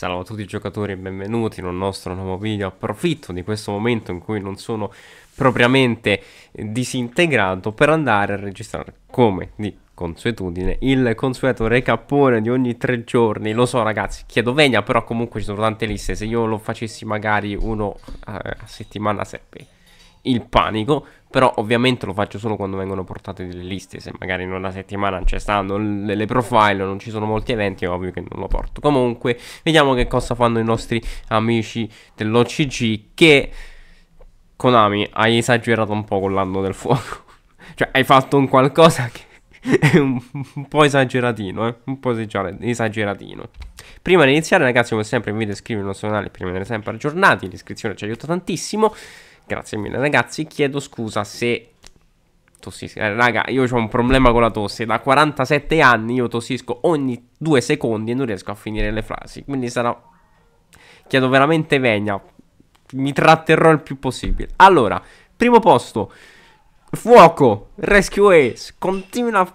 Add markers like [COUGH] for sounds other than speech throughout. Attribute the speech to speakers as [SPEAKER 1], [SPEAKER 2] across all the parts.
[SPEAKER 1] Salve a tutti i giocatori e benvenuti in un nostro nuovo video. Approfitto di questo momento in cui non sono propriamente disintegrato per andare a registrare come di consuetudine il consueto recapone di ogni tre giorni lo so ragazzi chiedo venia, però comunque ci sono tante liste se io lo facessi magari uno eh, a settimana sarebbe il panico però ovviamente lo faccio solo quando vengono portate delle liste. Se magari in una settimana ci stanno le, le profile, non ci sono molti eventi, è ovvio che non lo porto. Comunque, vediamo che cosa fanno i nostri amici dell'OCG che... Konami, hai esagerato un po' con l'anno del fuoco. [LAUGHS] cioè, hai fatto un qualcosa che è un, po' esageratino, eh? un po' esageratino. Prima di iniziare, ragazzi, come sempre, invito a iscrivervi al nostro canale per rimanere sempre aggiornati. L'iscrizione ci aiuta tantissimo. Grazie mille ragazzi, chiedo scusa se tossisco. Eh, raga, io ho un problema con la tosse, da 47 anni io tossisco ogni due secondi e non riesco a finire le frasi, quindi sarà chiedo veramente venia, Mi tratterrò il più possibile. Allora, primo posto Fuoco, Rescue Ace, continua a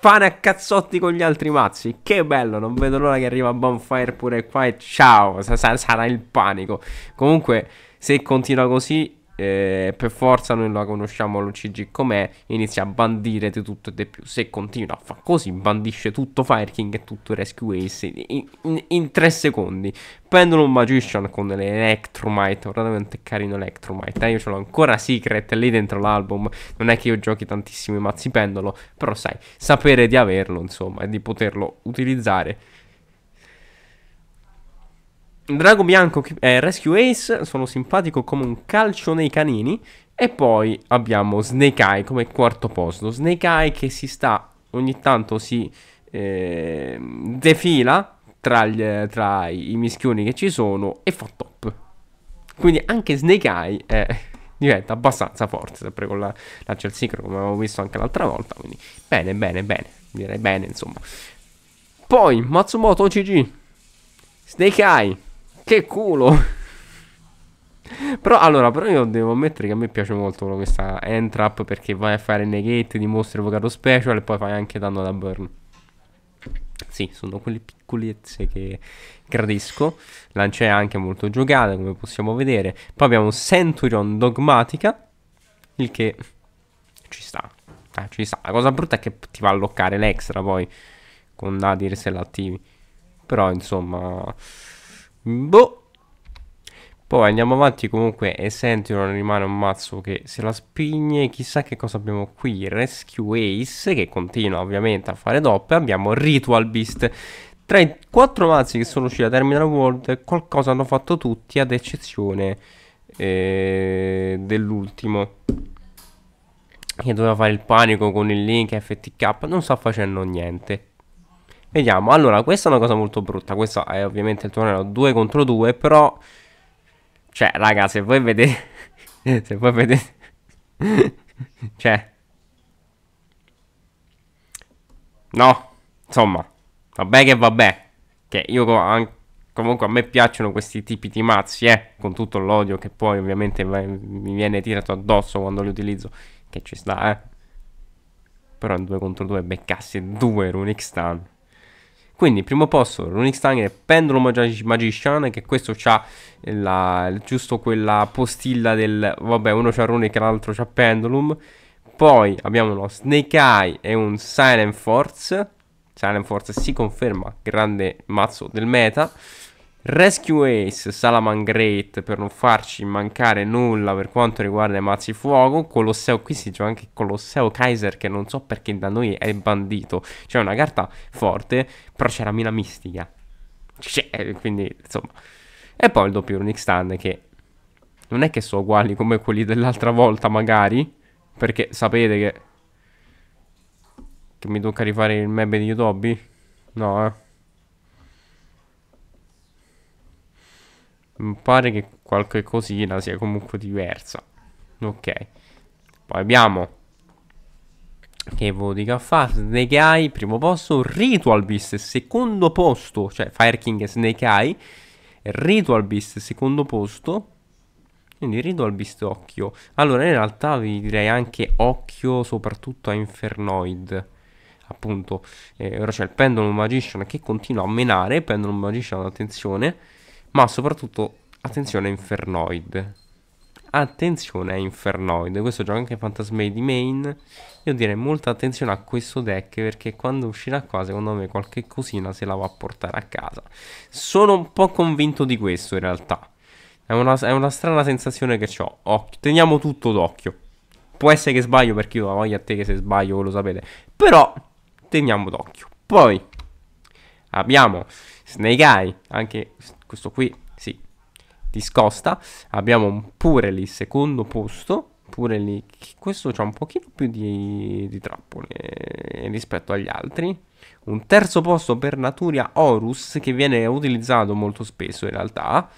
[SPEAKER 1] fare a cazzotti con gli altri mazzi. Che bello, non vedo l'ora che arriva Bonfire pure qua e ciao, sarà il panico. Comunque, se continua così, eh, per forza noi la conosciamo l'UCG com'è, inizia a bandire di tutto e di più. Se continua a fare così, bandisce tutto Fire King e tutto Rescue Ace in, in, in 3 secondi. Pendulum Magician con l'Electromite veramente carino Electromite. Eh? Io ce l'ho ancora Secret lì dentro l'album. Non è che io giochi tantissimi mazzi pendolo, però sai, sapere di averlo, insomma, e di poterlo utilizzare Drago Bianco e eh, Rescue Ace sono simpatico come un calcio nei canini. E poi abbiamo Snake Eye come quarto posto. Snake Eye che si sta ogni tanto si eh, defila tra, gli, tra i mischioni che ci sono e fa top. Quindi anche Snake Eye è eh, [LAUGHS] diventa abbastanza forte, sempre con la, la Chelsea, come avevo visto anche l'altra volta. Quindi bene, bene, bene, direi bene, insomma. Poi Matsumoto OCG, Snake Eye, che culo! Però allora, però io devo ammettere che a me piace molto questa entrap perché vai a fare negate di mostri evocato special e poi fai anche danno da burn. Sì, sono quelle piccolezze che gradisco. Lancia è anche molto giocata, come possiamo vedere. Poi abbiamo Centurion Dogmatica, il che ci sta. Ah, ci sta. La cosa brutta è che ti va a loccare l'extra poi con Nadir se l'attivi. Però insomma Boh. Poi andiamo avanti comunque e Sentinel rimane un mazzo che se la spigne. Chissà che cosa abbiamo qui. Rescue Ace che continua ovviamente a fare doppe. Abbiamo Ritual Beast. Tra i quattro mazzi che sono usciti da Terminal World qualcosa hanno fatto tutti ad eccezione eh, dell'ultimo. Che doveva fare il panico con il link FTK. Non sta facendo niente. Vediamo, allora questa è una cosa molto brutta, questo è ovviamente il torneo 2 contro 2, però... Cioè, raga, se voi vedete... [LAUGHS] se voi vedete... [LAUGHS] cioè... No, insomma, vabbè che vabbè, che io anche comunque a me piacciono questi tipi di mazzi, eh, con tutto l'odio che poi ovviamente mi viene tirato addosso quando li utilizzo, che ci sta, eh. Però in 2 contro 2 beccassi 2 Runic Stun. Quindi, primo posto, Runic e Pendulum Mag- Magician, che questo ha la, giusto quella postilla del... Vabbè, uno c'ha Runic e l'altro c'ha Pendulum. Poi abbiamo uno Snake Eye e un Silent Force. Silent Force si conferma grande mazzo del meta. Rescue Ace, Salaman Great per non farci mancare nulla per quanto riguarda i mazzi fuoco, Colosseo, qui si gioca anche Colosseo Kaiser che non so perché da noi è bandito, cioè una carta forte, però c'era mina mistica, cioè, quindi insomma. E poi il doppio Runic Stand che non è che sono uguali come quelli dell'altra volta magari, perché sapete che... Che mi tocca rifare il meme di Yotobi? No, eh. mi mm, pare che qualche cosina sia comunque diversa. Ok. Poi abbiamo che voti che ha fatto Snake Eye, primo posto, Ritual Beast, secondo posto, cioè Fire King e Snake Eye, Ritual Beast, secondo posto, quindi Ritual Beast, occhio. Allora, in realtà vi direi anche occhio soprattutto a Infernoid, appunto. Eh, ora c'è il Pendulum Magician che continua a menare, Pendulum Magician, attenzione, ma soprattutto attenzione a Infernoid. Attenzione a Infernoid, questo gioca anche Fantasmade di main. Io direi molta attenzione a questo deck perché quando uscirà qua secondo me qualche cosina se la va a portare a casa. Sono un po' convinto di questo in realtà. È una, è una strana sensazione che ho. Occhio. Teniamo tutto d'occhio. Può essere che sbaglio perché io la voglio a te che se sbaglio lo sapete. Però teniamo d'occhio. Poi abbiamo Snake Eye, anche questo qui si discosta. Abbiamo pure lì secondo posto, pure lì questo c'ha un pochino più di, di trappole eh, rispetto agli altri. Un terzo posto per Naturia Horus che viene utilizzato molto spesso in realtà.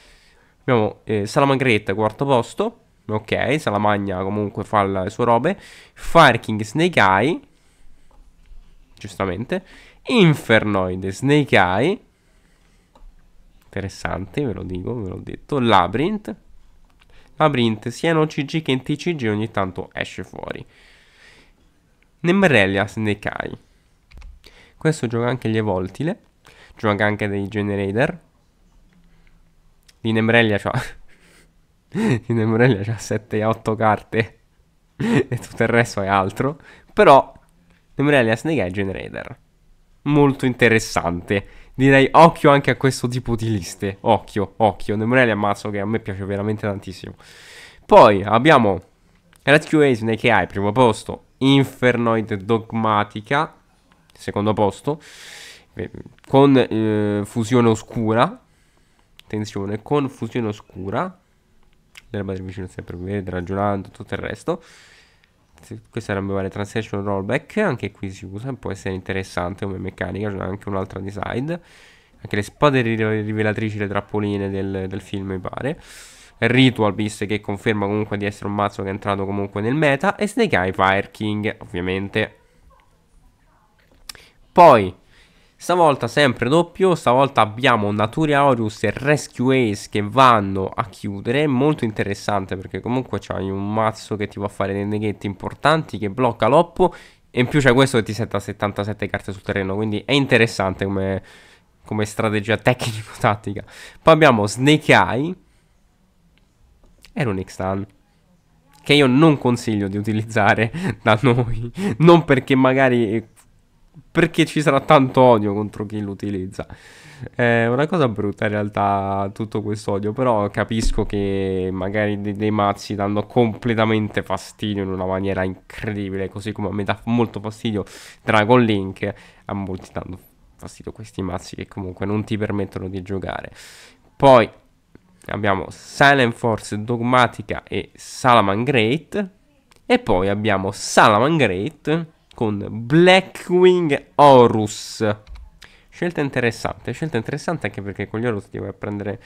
[SPEAKER 1] Abbiamo eh, Salamangretta quarto posto. Ok, Salamagna comunque fa le sue robe. Farking Snake Eye. Giustamente. Infernoid Snake Eye interessante, ve lo dico, ve l'ho detto. Labyrinth. Labyrinth sia in OCG che in TCG ogni tanto esce fuori. Nemrelia Nekai. Questo gioca anche gli Evoltile. Gioca anche dei Generator. Di Nemrelia c'ha... [LAUGHS] di Nemrelia c'ha 7-8 carte. e tutto il resto è altro. Però Nemrelia Snecai è Generator molto interessante. Direi occhio anche a questo tipo di liste. Occhio, occhio. Nemorelli ammazzo che a me piace veramente tantissimo. Poi abbiamo RedQA Snake Eye, primo posto. Infernoid Dogmatica, secondo posto. Eh, con eh, fusione oscura. Attenzione, con fusione oscura. L'erba del vicino sempre verde, ragionando, tutto il resto questa era una transaction rollback, anche qui si usa, può essere interessante come meccanica, c'è anche un'altra design. Anche le spade rivelatrici, le trappoline del, del film mi pare. Ritual Beast che conferma comunque di essere un mazzo che è entrato comunque nel meta e Snake Eye Fire King ovviamente. Poi Stavolta sempre doppio, stavolta abbiamo Nature Aurus e Rescue Ace che vanno a chiudere, molto interessante perché comunque c'hai un mazzo che ti può fare dei neghetti importanti che blocca l'oppo e in più c'è questo che ti setta 77 carte sul terreno, quindi è interessante come, come strategia tecnico-tattica. Poi abbiamo Snake Eye e Runic Stun che io non consiglio di utilizzare [LAUGHS] da noi, non perché magari perché ci sarà tanto odio contro chi lo utilizza. È una cosa brutta in realtà tutto questo odio, però capisco che magari dei, dei, mazzi danno completamente fastidio in una maniera incredibile, così come a me dà molto fastidio Dragon Link, a molti danno fastidio questi mazzi che comunque non ti permettono di giocare. Poi abbiamo Silent Force, Dogmatica e Salaman Great e poi abbiamo Salaman Great con Blackwing Horus. Scelta interessante, scelta interessante anche perché con gli Horus ti vai a prendere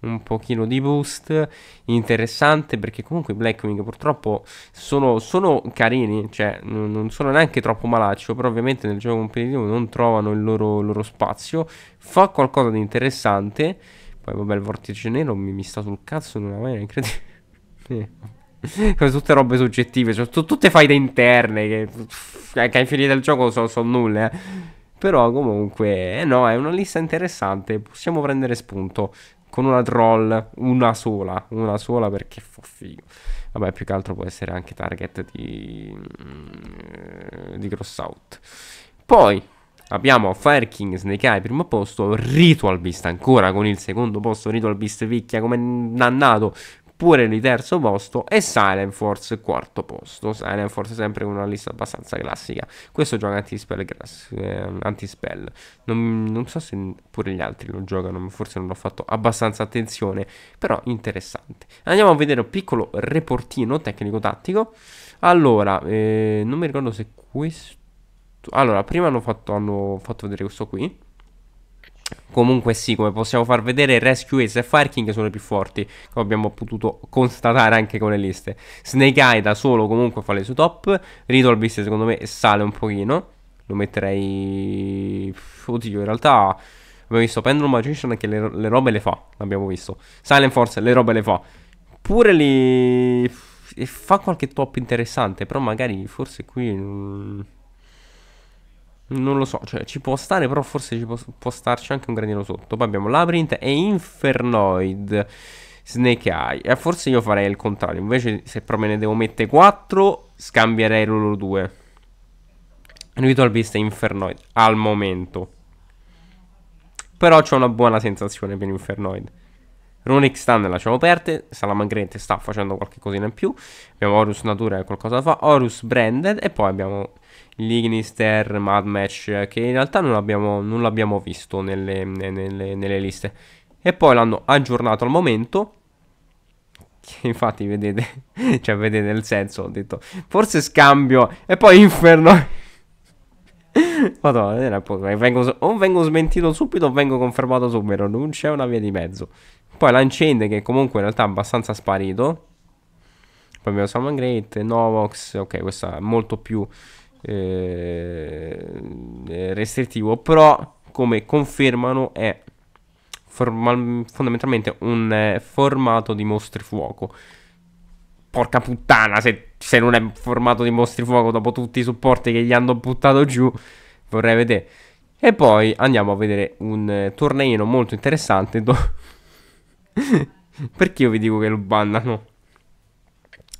[SPEAKER 1] un pochino di boost. Interessante perché comunque i Blackwing purtroppo sono, sono carini, cioè non sono neanche troppo malaccio, però ovviamente nel gioco competitivo non trovano il loro, loro spazio. Fa qualcosa di interessante. Poi vabbè il vortice nero mi, mi sta sul cazzo in una maniera incredibile. Sono [LAUGHS] tutte robe soggettive, sono cioè tutte faide interne che... Anche eh, ai fini del gioco sono so nulle. Eh. Però comunque, eh no, è una lista interessante. Possiamo prendere spunto con una troll, una sola, una sola perché fa figo. Vabbè, più che altro può essere anche target di, mm, di cross out. Poi abbiamo Fire King, Snake Eye, primo posto, Ritual Beast ancora con il secondo posto, Ritual Beast picchia come dannato, pure di terzo posto e Silent Force quarto posto. Silent Force sempre una lista abbastanza classica. Questo gioca anti-spell, eh, anti-spell. Non, non, so se pure gli altri lo giocano, forse non ho fatto abbastanza attenzione, però interessante. Andiamo a vedere un piccolo reportino tecnico-tattico. Allora, eh, non mi ricordo se questo... Allora, prima hanno fatto, hanno fatto vedere questo qui Comunque sì, come possiamo far vedere, Rescue Ace e Fireking sono i più forti, come abbiamo potuto constatare anche con le liste. Snake Eye da solo comunque fa le sue top, Riddle Beast secondo me sale un pochino, lo metterei... Oddio, in realtà abbiamo visto Pendulum Magician che le, le robe le fa, l'abbiamo visto. Silent Force le robe le fa. Pure lì... fa qualche top interessante, però magari forse qui... Non lo so, cioè ci può stare, però forse ci può, può starci anche un gradino sotto. Poi abbiamo Labyrinth e Infernoid. Snake Eye. E forse io farei il contrario. Invece, se però me ne devo mettere 4, scambierei loro 2. Ritual Beast e Infernoid al momento. Però c'ho una buona sensazione per Infernoid. Runic Stun lasciamo aperte. Salamangrente sta facendo qualche cosina in più. Abbiamo Horus Natura che qualcosa fa. Horus Branded. E poi abbiamo Lignister, Mad Match, che in realtà non l'abbiamo, non l'abbiamo visto nelle, nelle, nelle liste. E poi l'hanno aggiornato al momento infatti vedete, [LAUGHS] cioè vedete il senso, ho detto forse scambio e poi inferno. [LAUGHS] Madonna, vengo, o vengo smentito subito o vengo confermato subito, non c'è una via di mezzo. Poi l'ancende che comunque in realtà è abbastanza sparito. Poi abbiamo Salman Great, Novox, ok questa è molto più eh, eh, restrittivo, però come confermano è formal- fondamentalmente un eh, formato di mostri fuoco. Porca puttana, se, se non è formato di mostri fuoco dopo tutti i supporti che gli hanno buttato giù, vorrei vedere. E poi andiamo a vedere un eh, torneino molto interessante. Do- [LAUGHS] Perché io vi dico che lo bannano?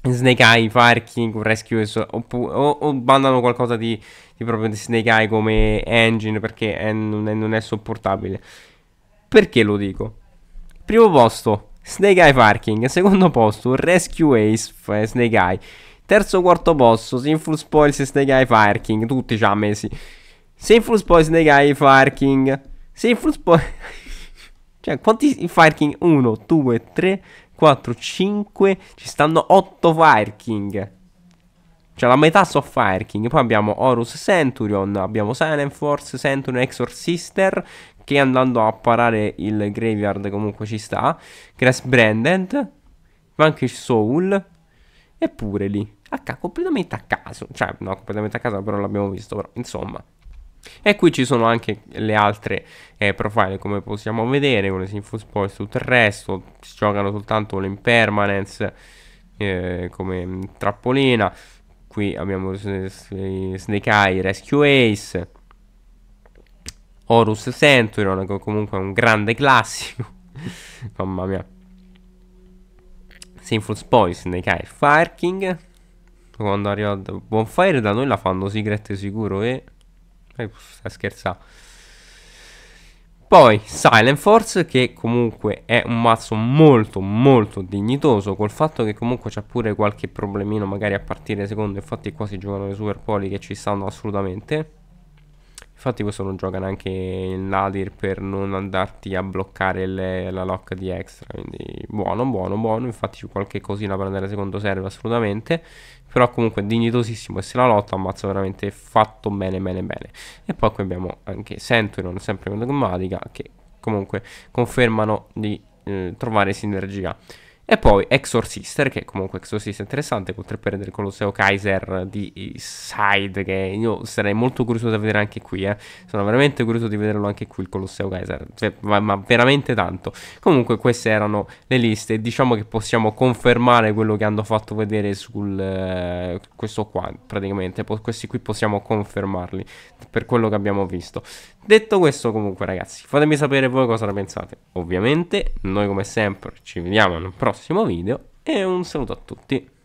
[SPEAKER 1] Snake Eye, Fire King, Rescue oppure, o, o bandano qualcosa di, di, proprio di Snake Eye come engine perché è, non, è, non, è, sopportabile. Perché lo dico? Primo posto Snake Eye Fire secondo posto Rescue Ace eh, Snake Eye, terzo quarto posto Sinful Spoils Snake Eye Fire tutti ci ha messi. Sinful Spoils Snake Eye Fire King, Sinful Spoils... [LAUGHS] cioè quanti Fire King? 1, 2, 3, 4, 5, ci stanno 8 Fire King. Cioè la metà sono Fire King. Poi abbiamo Horus Centurion, abbiamo Silent Force, Centurion, Exorcister, che andando a parare il graveyard comunque ci sta. Grass Branded, Vanquish Soul, eppure lì. A completamente a caso. Cioè, no, completamente a caso, però l'abbiamo visto, però insomma. E qui ci sono anche le altre eh, profile come possiamo vedere con le sinful spoils tutto il resto, si giocano soltanto le impermanence eh, come trappolina, qui abbiamo Snake Eye, Rescue Ace, Horus Centurion che comunque è un grande classico, [LAUGHS] mamma mia. Sinful Spoils, Snake Eye, Fire King, quando arriva Bonfire da noi la fanno Secret sicuro e... Eh? sta scherzando. Poi Silent Force che comunque è un mazzo molto molto dignitoso col fatto che comunque c'è pure qualche problemino magari a partire secondo infatti qua si giocano le super poli che ci stanno assolutamente Infatti questo non gioca neanche il Nadir per non andarti a bloccare le, la lock di extra. Quindi buono, buono, buono. Infatti c'è qualche cosina per andare secondo serve assolutamente. Però comunque dignitosissimo e se la lotta ammazza veramente fatto bene bene bene. E poi qui abbiamo anche Centurion, sempre con Dogmatica, che comunque confermano di eh, trovare sinergia. E poi Exor Sister, che comunque Exor Sister è interessante, potrebbe prendere il Colosseo Kaiser di eh, Side, che io sarei molto curioso da vedere anche qui, eh. Sono veramente curioso di vederlo anche qui il Colosseo Kaiser, cioè, ma, ma, veramente tanto. Comunque queste erano le liste, diciamo che possiamo confermare quello che hanno fatto vedere sul... Eh, questo qua, praticamente, po- questi qui possiamo confermarli per quello che abbiamo visto. Detto questo, comunque, ragazzi, fatemi sapere voi cosa ne pensate. Ovviamente, noi come sempre ci vediamo in un prossimo video. E un saluto a tutti.